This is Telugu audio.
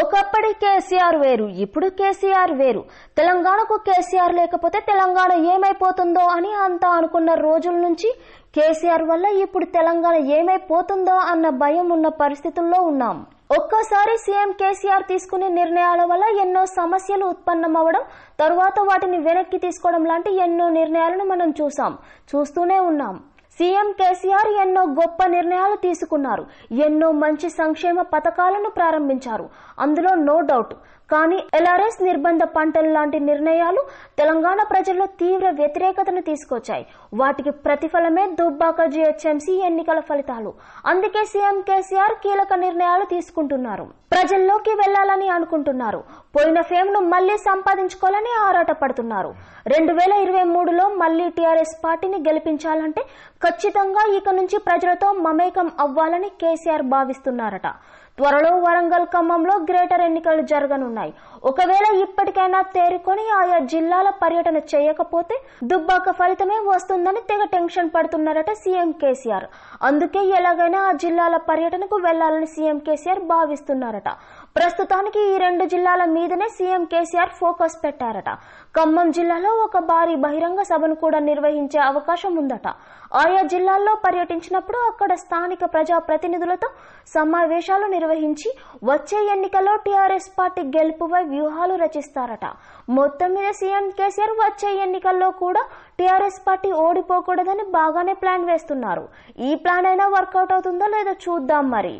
ఒకప్పటి కేసీఆర్ వేరు ఇప్పుడు కేసీఆర్ వేరు తెలంగాణకు కేసీఆర్ లేకపోతే తెలంగాణ ఏమైపోతుందో అని అంతా అనుకున్న రోజుల నుంచి కేసీఆర్ వల్ల ఇప్పుడు తెలంగాణ ఏమైపోతుందో అన్న భయం ఉన్న పరిస్థితుల్లో ఉన్నాం ఒక్కసారి సీఎం కేసీఆర్ తీసుకునే నిర్ణయాల వల్ల ఎన్నో సమస్యలు ఉత్పన్నమవడం తరువాత వాటిని వెనక్కి తీసుకోవడం లాంటి ఎన్నో నిర్ణయాలను మనం చూసాం చూస్తూనే ఉన్నాం సీఎం కేసీఆర్ ఎన్నో గొప్ప నిర్ణయాలు తీసుకున్నారు ఎన్నో మంచి సంక్షేమ పథకాలను ప్రారంభించారు అందులో నో డౌట్ కానీ ఎల్ఆర్ఎస్ నిర్బంధ పంటలు లాంటి నిర్ణయాలు తెలంగాణ ప్రజల్లో తీవ్ర వ్యతిరేకతను తీసుకొచ్చాయి వాటికి ప్రతిఫలమే దుబ్బాక జిహెచ్ఎంసీ ఎన్నికల ఫలితాలు అందుకే సీఎం కేసీఆర్ కీలక నిర్ణయాలు తీసుకుంటున్నారు ప్రజల్లోకి వెళ్లాలని అనుకుంటున్నారు పోయిన ఫేమ్ ను మళ్లీ సంపాదించుకోవాలని ఆరాట పడుతున్నారు రెండు వేల ఇరవై మూడులో మళ్లీ టీఆర్ఎస్ పార్టీని గెలిపించాలంటే ఖచ్చితంగా ఇక నుంచి ప్రజలతో మమేకం అవ్వాలని కేసీఆర్ భావిస్తున్నారట త్వరలో వరంగల్ ఖమ్మంలో గ్రేటర్ ఎన్నికలు జరగనున్నాయి ఒకవేళ ఇప్పటికైనా తేరుకొని ఆయా జిల్లాల పర్యటన చేయకపోతే దుబ్బాక ఫలితమే వస్తుందని తెగ టెన్షన్ పడుతున్నారట సీఎం కేసీఆర్ అందుకే ఎలాగైనా ఆ జిల్లాల పర్యటనకు వెళ్లాలని సీఎం కేసీఆర్ భావిస్తున్నారట ప్రస్తుతానికి ఈ రెండు జిల్లాల మీదనే సీఎం కేసీఆర్ ఫోకస్ పెట్టారట ఖమ్మం జిల్లాలో ఒక భారీ బహిరంగ సభను కూడా నిర్వహించే అవకాశం ఉందట ఆయా జిల్లాల్లో పర్యటించినప్పుడు అక్కడ స్థానిక ప్రజాప్రతినిధులతో సమావేశాలు నిర్వహించారు నిర్వహించి వచ్చే ఎన్నికల్లో టీఆర్ఎస్ పార్టీ గెలుపుపై వ్యూహాలు రచిస్తారట మొత్తం మీద సీఎం కేసీఆర్ వచ్చే ఎన్నికల్లో కూడా టీఆర్ఎస్ పార్టీ ఓడిపోకూడదని బాగానే ప్లాన్ వేస్తున్నారు ఈ ప్లాన్ అయినా వర్కౌట్ అవుతుందో లేదో చూద్దాం మరి